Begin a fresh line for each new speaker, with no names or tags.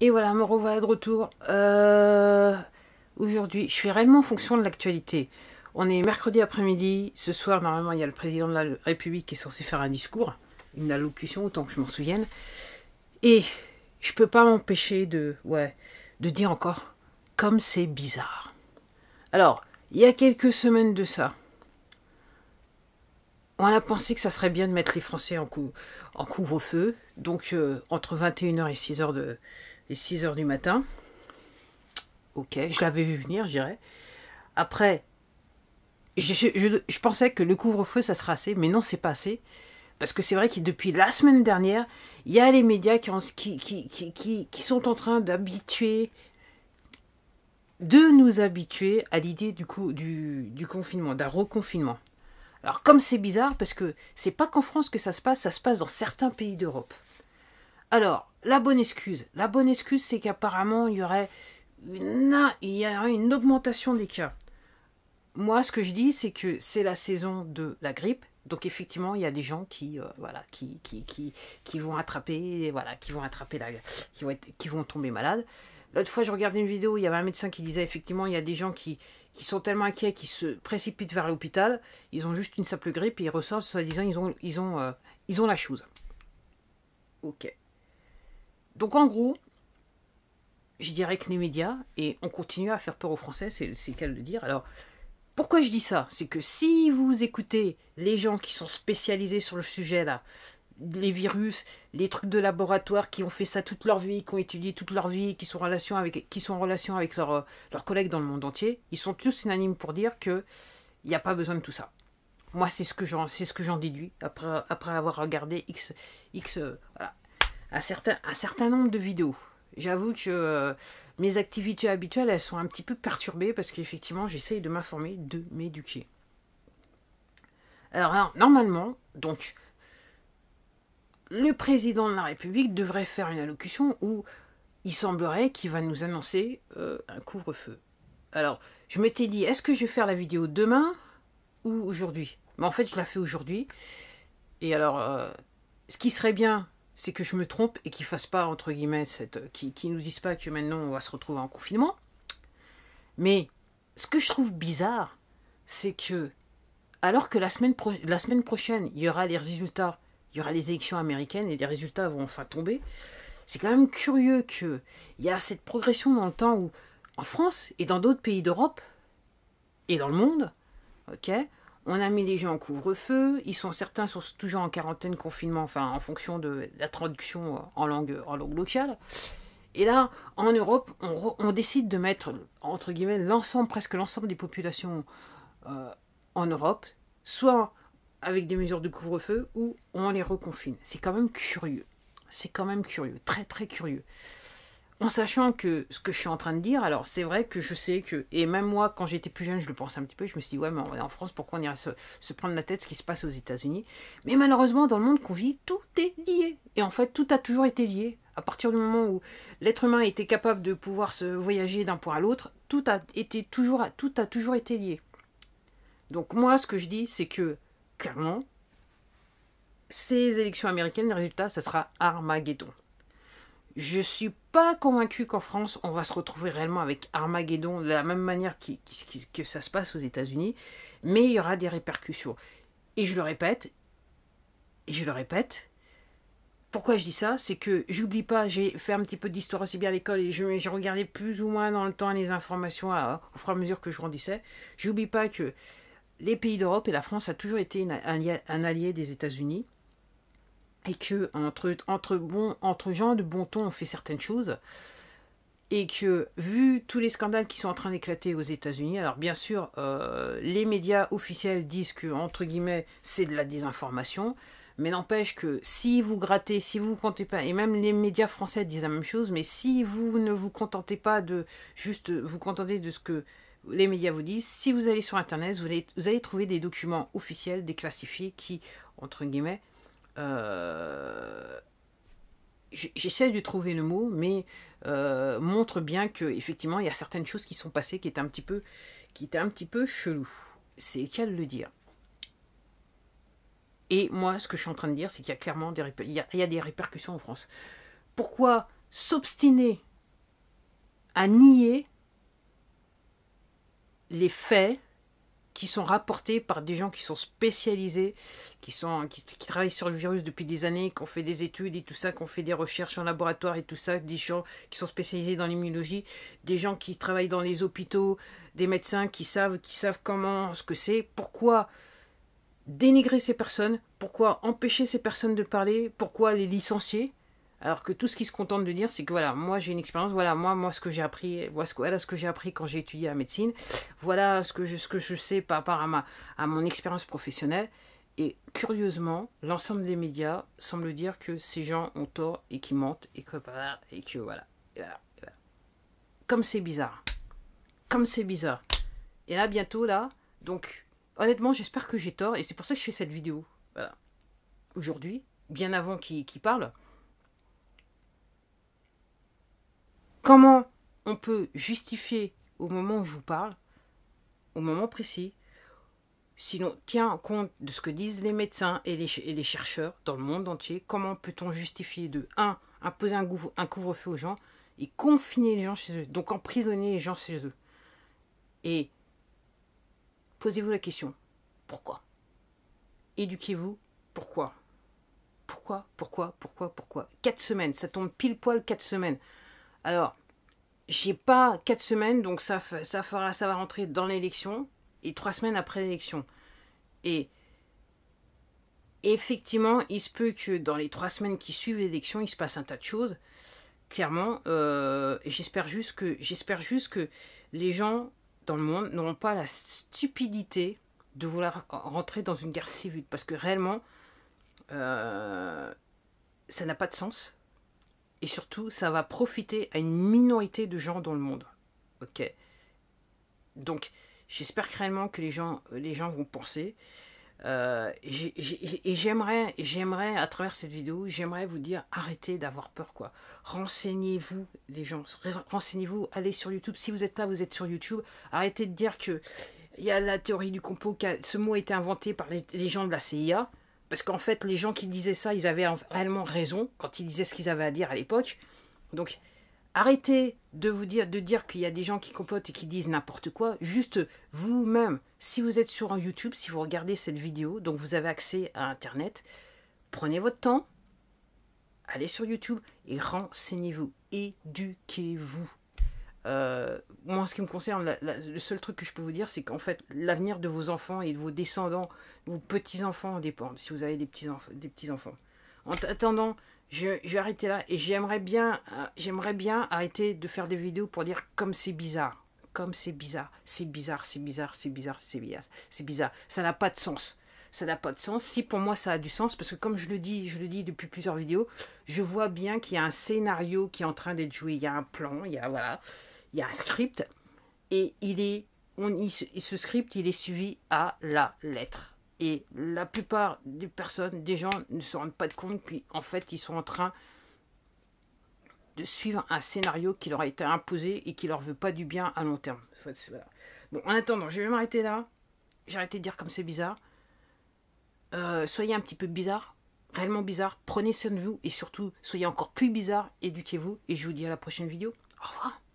Et voilà, me revoilà de retour. Euh, aujourd'hui, je fais réellement en fonction de l'actualité. On est mercredi après-midi. Ce soir, normalement, il y a le président de la République qui est censé faire un discours, une allocution, autant que je m'en souvienne. Et je peux pas m'empêcher de, ouais, de dire encore comme c'est bizarre. Alors, il y a quelques semaines de ça, on a pensé que ça serait bien de mettre les Français en, cou en couvre-feu, donc euh, entre 21h et 6h de, les 6 heures du matin. Ok, je l'avais vu venir, dirais. Après, je, pensais que le couvre-feu, ça sera assez, mais non, c'est pas assez. Parce que c'est vrai que depuis la semaine dernière, il y a les médias qui, sont en train d'habituer, de nous habituer à l'idée du, du, du confinement, d'un reconfinement. Alors comme c'est bizarre, parce que c'est pas qu'en France que ça se passe, ça se passe dans certains pays d'Europe. Alors, la bonne excuse. La bonne excuse, c'est qu'apparemment, il y aurait une, augmentation des cas. Moi, ce que je dis, c'est que c'est la saison de la grippe. Donc effectivement, il y a des gens qui, euh, voilà, qui, qui, vont attraper, qui vont attraper la, qui qui vont tomber malades. L'autre fois, je regardais une vidéo, il y avait un médecin qui disait effectivement, il y a des gens qui, sont tellement inquiets qu'ils se précipitent vers l'hôpital, ils ont juste une simple grippe et ils ressortent soi-disant, ils ont, ils ont euh, la chose. Ok. Donc en gros, je dirais que les médias, et on continue à faire peur aux Français, c'est le de le dire. Alors, pourquoi je dis ça C'est que si vous écoutez les gens qui sont spécialisés sur le sujet là, les virus, les trucs de laboratoire qui ont fait ça toute leur vie, qui ont étudié toute leur vie, qui sont en relation avec, euh, leurs collègues dans le monde entier, ils sont tous unanimes pour dire que n'y a pas besoin de tout ça. Moi, c'est ce que j'en, ce que j'en déduis après, après avoir regardé X, X, euh, un certain, un certain nombre de vidéos. J'avoue que euh, mes activités habituelles, elles sont un petit peu perturbées parce qu'effectivement, j'essaye de m'informer, de m'éduquer. Alors, normalement, donc, le président de la République devrait faire une allocution où il semblerait qu'il va nous annoncer euh, un couvre-feu. Alors, je m'étais dit, est-ce que je vais faire la vidéo demain ou aujourd'hui Mais en fait, je la fais aujourd'hui. Et alors, euh, ce qui serait bien, c'est que je me trompe et qu'ils fassent pas, entre guillemets, cette, qui nous disent pas que maintenant on va se retrouver en confinement. Mais ce que je trouve bizarre, c'est que, alors que la semaine, la semaine prochaine, il y aura les résultats, il y aura les élections américaines et les résultats vont enfin tomber, c'est quand même curieux que il y a cette progression dans le temps où, en France et dans d'autres pays d'Europe et dans le monde, ok, on a mis les gens en couvre-feu. Ils sont certains sont toujours en quarantaine, confinement, enfin en fonction de la traduction euh, en langue, en langue locale. Et là, en Europe, on, décide de mettre, entre guillemets, l'ensemble, presque l'ensemble des populations euh, en Europe, soit avec des mesures de couvre-feu, ou on les reconfine. C'est quand même curieux. C'est quand même curieux, très très curieux en sachant que ce que je suis en train de dire, alors c'est vrai que je sais que, et même moi quand j'étais plus jeune, je le pensais un petit peu, je me suis dit, ouais, mais en France, pourquoi on irait se, prendre la tête ce qui se passe aux États-Unis Mais malheureusement, dans le monde qu'on vit, tout est lié. Et en fait, tout a toujours été lié. À partir du moment où l'être humain était capable de pouvoir se voyager d'un point à l'autre, tout a été toujours, tout a toujours été lié. Donc moi, ce que je dis, c'est que clairement, ces élections américaines, le résultat, ça sera Armageddon je suis pas convaincu qu'en France, on va se retrouver réellement avec Armageddon de la même manière que ça se passe aux États-Unis, mais il y aura des répercussions. Et je le répète, et je le répète, pourquoi je dis ça C'est que j'oublie pas, j'ai fait un petit peu d'histoire aussi bien à l'école et j'ai regardé plus ou moins dans le temps les informations au fur et à mesure que je grandissais. J'oublie pas que les pays d'Europe et la France a toujours été un allié des États-Unis et que entre, entre, bon, entre gens de bon ton on fait certaines choses, et que vu tous les scandales qui sont en train d'éclater aux États-Unis, alors bien sûr, euh, les médias officiels disent que, entre guillemets, c'est de la désinformation, mais n'empêche que si vous grattez, si vous ne comptez pas, et même les médias français disent la même chose, mais si vous ne vous contentez pas de juste vous contentez de ce que les médias vous disent, si vous allez sur Internet, vous vous allez trouver des documents officiels, déclassifiés, qui, entre guillemets, euh, j'essaie de trouver le mot, mais euh, montre bien que effectivement il y a certaines choses qui sont passées qui étaient un petit peu, qui étaient un petit peu chelou. C'est le de le dire. Et moi, ce que je suis en train de dire, c'est qu'il y a clairement des, des répercussions en France. Pourquoi s'obstiner à nier les faits qui sont rapportés par des gens qui sont spécialisés, qui, sont, qui, travaillent sur le virus depuis des années, qui ont fait des études et tout ça, qui ont fait des recherches en laboratoire et tout ça, des gens qui sont spécialisés dans l'immunologie, des gens qui travaillent dans les hôpitaux, des médecins qui savent, qui savent comment, ce que c'est, pourquoi dénigrer ces personnes, pourquoi empêcher ces personnes de parler, pourquoi les licencier, alors que tout ce qui se contente de dire, c'est que voilà, moi j'ai une expérience, voilà, moi, moi ce que j'ai appris, voilà ce que, j'ai appris quand j'ai étudié la médecine, voilà ce que je, ce que je sais par rapport à, ma, à mon expérience professionnelle. Et curieusement, l'ensemble des médias semble dire que ces gens ont tort et qu'ils mentent et que voilà, et que voilà. Comme c'est bizarre. Comme c'est bizarre. Et là, bientôt, là, donc, honnêtement, j'espère que j'ai tort et c'est pour ça que je fais cette vidéo. Voilà. Aujourd'hui, bien avant qu'ils qui parlent. Comment on peut justifier au moment où je vous parle, au moment précis, si l'on tient compte de ce que disent les médecins et les, chercheurs dans le monde entier, comment peut-on justifier de un, imposer un, couvre-feu aux gens et confiner les gens chez eux, donc emprisonner les gens chez eux Et posez-vous la question, pourquoi Éduquez-vous, pourquoi Pourquoi, pourquoi, pourquoi, pourquoi Quatre semaines, ça tombe pile poil 4 semaines. Alors, j'ai pas quatre semaines, donc ça, fera, ça va rentrer dans l'élection et trois semaines après l'élection. Et effectivement, il se peut que dans les trois semaines qui suivent l'élection, il se passe un tas de choses. Clairement, euh, j'espère juste que j'espère juste que les gens dans le monde n'auront pas la stupidité de vouloir rentrer dans une guerre civile parce que réellement, euh, ça n'a pas de sens. Et surtout, ça va profiter à une minorité de gens dans le monde. Ok Donc, j'espère réellement que les gens, les gens vont penser. Euh, et j'aimerais, j'aimerais à travers cette vidéo, j'aimerais vous dire arrêtez d'avoir peur quoi. Renseignez-vous les gens, renseignez-vous, allez sur YouTube. Si vous êtes là, vous êtes sur YouTube. Arrêtez de dire que il y a la théorie du complot, ce mot a été inventé par les gens de la CIA. Parce qu'en fait, les gens qui disaient ça, ils avaient réellement raison quand ils disaient ce qu'ils avaient à dire à l'époque. Donc, arrêtez de vous dire, de dire qu'il y a des gens qui complotent et qui disent n'importe quoi. Juste vous-même, si vous êtes sur un YouTube, si vous regardez cette vidéo, donc vous avez accès à Internet, prenez votre temps, allez sur YouTube et renseignez-vous, éduquez-vous. Euh, moi, en ce qui me concerne, le seul truc que je peux vous dire, c'est qu'en fait, l'avenir de vos enfants et de vos descendants, vos petits-enfants dépendent, si vous avez des petits-enfants. Petits en attendant, je, vais arrêter là et j'aimerais bien, euh, j'aimerais bien arrêter de faire des vidéos pour dire comme c'est bizarre. Comme c'est bizarre, c'est bizarre, c'est bizarre, c'est bizarre, c'est bizarre, c'est bizarre. Ça n'a pas de sens. Ça n'a pas de sens. Si pour moi ça a du sens, parce que comme je le dis, je le dis depuis plusieurs vidéos, je vois bien qu'il y a un scénario qui est en train d'être joué, il y a un plan, il y a voilà il y a un script et il est, on, ce script, il est suivi à la lettre. Et la plupart des personnes, des gens ne se rendent pas compte qu'en fait, ils sont en train de suivre un scénario qui leur a été imposé et qui leur veut pas du bien à long terme. en attendant, je vais m'arrêter là. J'ai arrêté de dire comme c'est bizarre. Euh, soyez un petit peu bizarre, réellement bizarre. Prenez soin de vous et surtout, soyez encore plus bizarre. Éduquez-vous et je vous dis à la prochaine vidéo. Au revoir.